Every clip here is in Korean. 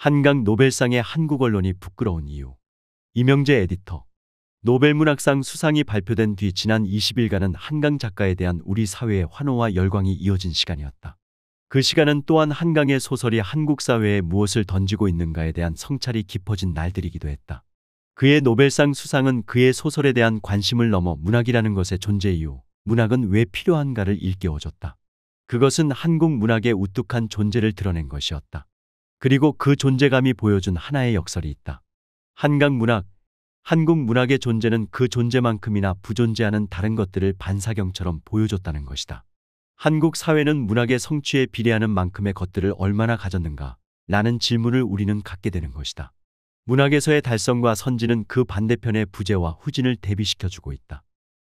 한강 노벨상의 한국 언론이 부끄러운 이유. 이명재 에디터. 노벨문학상 수상이 발표된 뒤 지난 20일간은 한강 작가에 대한 우리 사회의 환호와 열광이 이어진 시간이었다. 그 시간은 또한 한강의 소설이 한국 사회에 무엇을 던지고 있는가에 대한 성찰이 깊어진 날들이기도 했다. 그의 노벨상 수상은 그의 소설에 대한 관심을 넘어 문학이라는 것의 존재 이유, 문학은 왜 필요한가를 일깨워줬다. 그것은 한국 문학의 우뚝한 존재를 드러낸 것이었다. 그리고 그 존재감이 보여준 하나의 역설이 있다. 한강 문학, 한국 문학의 존재는 그 존재만큼이나 부존재하는 다른 것들을 반사경처럼 보여줬다는 것이다. 한국 사회는 문학의 성취에 비례하는 만큼의 것들을 얼마나 가졌는가? 라는 질문을 우리는 갖게 되는 것이다. 문학에서의 달성과 선진은 그 반대편의 부재와 후진을 대비시켜주고 있다.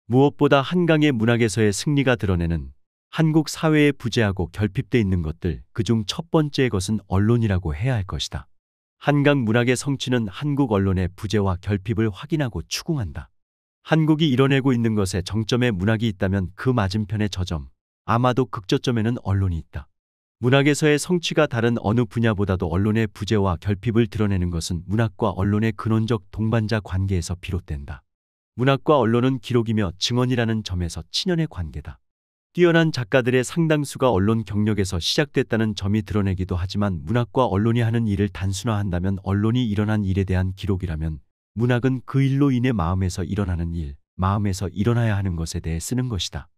무엇보다 한강의 문학에서의 승리가 드러내는 한국 사회에 부재하고 결핍돼 있는 것들 그 중 첫 번째 것은 언론이라고 해야 할 것이다. 한강 문학의 성취는 한국 언론의 부재와 결핍을 확인하고 추궁한다. 한국이 이뤄내고 있는 것에 정점의 문학이 있다면 그 맞은편의 저점, 아마도 극저점에는 언론이 있다. 문학에서의 성취가 다른 어느 분야보다도 언론의 부재와 결핍을 드러내는 것은 문학과 언론의 근원적 동반자 관계에서 비롯된다. 문학과 언론은 기록이며 증언이라는 점에서 친연의 관계다. 뛰어난 작가들의 상당수가 언론 경력에서 시작됐다는 점이 드러내기도 하지만 문학과 언론이 하는 일을 단순화한다면 언론이 일어난 일에 대한 기록이라면 문학은 그 일로 인해 마음에서 일어나는 일, 마음에서 일어나야 하는 것에 대해 쓰는 것이다.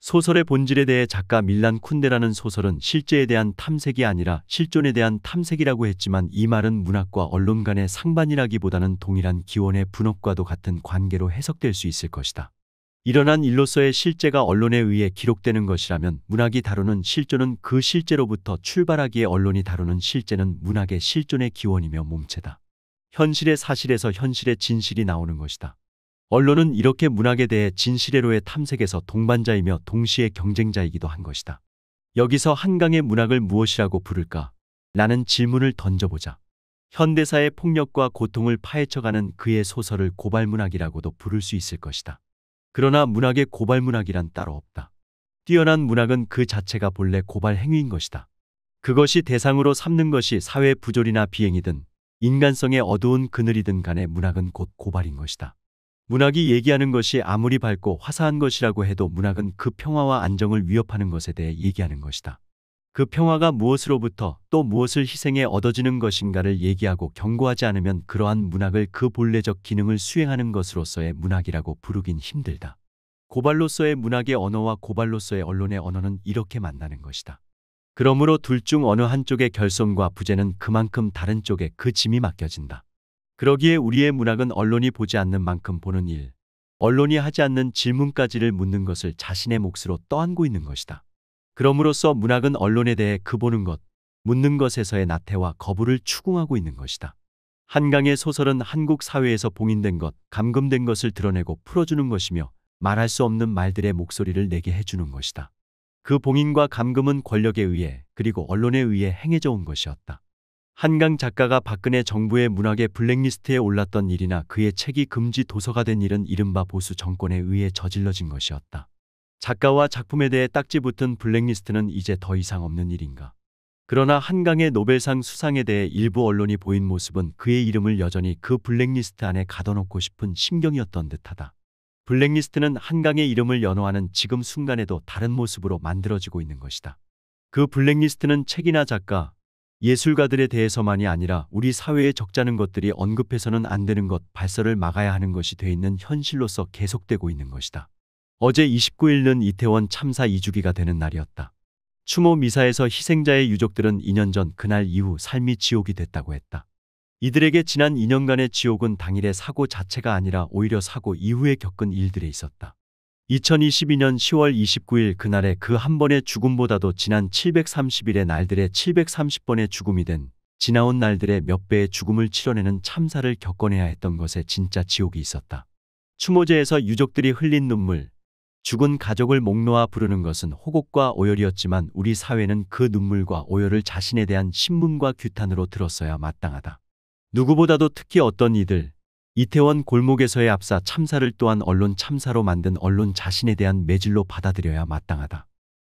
소설의 본질에 대해 작가 밀란 쿤데라는 소설은 실제에 대한 탐색이 아니라 실존에 대한 탐색이라고 했지만 이 말은 문학과 언론 간의 상반이라기보다는 동일한 기원의 분업과도 같은 관계로 해석될 수 있을 것이다. 일어난 일로서의 실제가 언론에 의해 기록되는 것이라면 문학이 다루는 실존은 그 실제로부터 출발하기에 언론이 다루는 실제는 문학의 실존의 기원이며 몸체다. 현실의 사실에서 현실의 진실이 나오는 것이다. 언론은 이렇게 문학에 대해 진실의로의 탐색에서 동반자이며 동시에 경쟁자이기도 한 것이다. 여기서 한강의 문학을 무엇이라고 부를까? 라는 질문을 던져보자. 현대사의 폭력과 고통을 파헤쳐가는 그의 소설을 고발문학이라고도 부를 수 있을 것이다. 그러나 문학의 고발 문학이란 따로 없다. 뛰어난 문학은 그 자체가 본래 고발 행위인 것이다. 그것이 대상으로 삼는 것이 사회 부조리나 비행이든 인간성의 어두운 그늘이든 간에 문학은 곧 고발인 것이다. 문학이 얘기하는 것이 아무리 밝고 화사한 것이라고 해도 문학은 그 평화와 안정을 위협하는 것에 대해 얘기하는 것이다. 그 평화가 무엇으로부터 또 무엇을 희생해 얻어지는 것인가를 얘기하고 경고하지 않으면 그러한 문학을 그 본래적 기능을 수행하는 것으로서의 문학이라고 부르긴 힘들다. 고발로서의 문학의 언어와 고발로서의 언론의 언어는 이렇게 만나는 것이다. 그러므로 둘 중 어느 한쪽의 결손과 부재는 그만큼 다른 쪽에 그 짐이 맡겨진다. 그러기에 우리의 문학은 언론이 보지 않는 만큼 보는 일, 언론이 하지 않는 질문까지를 묻는 것을 자신의 몫으로 떠안고 있는 것이다. 그럼으로써 문학은 언론에 대해 그 보는 것, 묻는 것에서의 나태와 거부를 추궁하고 있는 것이다. 한강의 소설은 한국 사회에서 봉인된 것, 감금된 것을 드러내고 풀어주는 것이며 말할 수 없는 말들의 목소리를 내게 해주는 것이다. 그 봉인과 감금은 권력에 의해 그리고 언론에 의해 행해져 온 것이었다. 한강 작가가 박근혜 정부의 문학의 블랙리스트에 올랐던 일이나 그의 책이 금지 도서가 된 일은 이른바 보수 정권에 의해 저질러진 것이었다. 작가와 작품에 대해 딱지 붙은 블랙리스트는 이제 더 이상 없는 일인가. 그러나 한강의 노벨상 수상에 대해 일부 언론이 보인 모습은 그의 이름을 여전히 그 블랙리스트 안에 가둬놓고 싶은 심경이었던 듯하다. 블랙리스트는 한강의 이름을 연호하는 지금 순간에도 다른 모습으로 만들어지고 있는 것이다. 그 블랙리스트는 책이나 작가, 예술가들에 대해서만이 아니라 우리 사회에 적잖은 것들이 언급해서는 안 되는 것 발설을 막아야 하는 것이 돼 있는 현실로서 계속되고 있는 것이다. 어제 29일은 이태원 참사 2주기가 되는 날이었다. 추모 미사에서 희생자의 유족들은 2년 전 그날 이후 삶이 지옥이 됐다고 했다. 이들에게 지난 2년간의 지옥은 당일의 사고 자체가 아니라 오히려 사고 이후에 겪은 일들에 있었다. 2022년 10월 29일 그날의 그 한 번의 죽음보다도 지난 730일의 날들의 730번의 죽음이 된 지나온 날들의 몇 배의 죽음을 치러내는 참사를 겪어내야 했던 것에 진짜 지옥이 있었다. 추모제에서 유족들이 흘린 눈물, 죽은 가족을 목놓아 부르는 것은 호곡과 오열이었지만 우리 사회는 그 눈물과 오열을 자신에 대한 신문과 규탄으로 들었어야 마땅하다. 누구보다도 특히 어떤 이들, 이태원 골목에서의 압사 참사를 또한 언론 참사로 만든 언론 자신에 대한 매질로 받아들여야 마땅하다.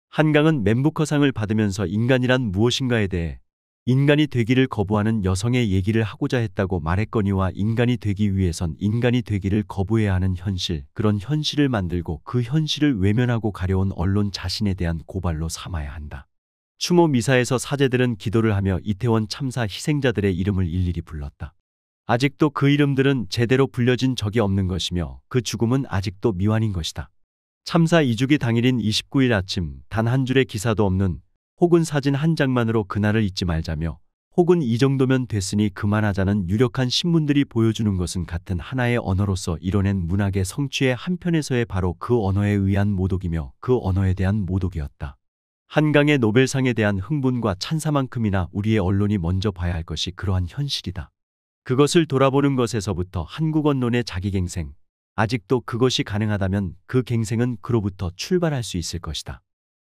한강은 멘부커상을 받으면서 인간이란 무엇인가에 대해 인간이 되기를 거부하는 여성의 얘기를 하고자 했다고 말했거니와 인간이 되기 위해선 인간이 되기를 거부해야 하는 현실, 그런 현실을 만들고 그 현실을 외면하고 가려온 언론 자신에 대한 고발로 삼아야 한다. 추모 미사에서 사제들은 기도를 하며 이태원 참사 희생자들의 이름을 일일이 불렀다. 아직도 그 이름들은 제대로 불려진 적이 없는 것이며 그 죽음은 아직도 미완인 것이다. 참사 2주기 당일인 29일 아침 단 한 줄의 기사도 없는 혹은 사진 한 장만으로 그날을 잊지 말자며 혹은 이 정도면 됐으니 그만하자는 유력한 신문들이 보여주는 것은 같은 하나의 언어로서 이뤄낸 문학의 성취의 한편에서의 바로 그 언어에 의한 모독이며 그 언어에 대한 모독이었다. 한강의 노벨상에 대한 흥분과 찬사만큼이나 우리의 언론이 먼저 봐야 할 것이 그러한 현실이다. 그것을 돌아보는 것에서부터 한국 언론의 자기갱생, 아직도 그것이 가능하다면 그 갱생은 그로부터 출발할 수 있을 것이다.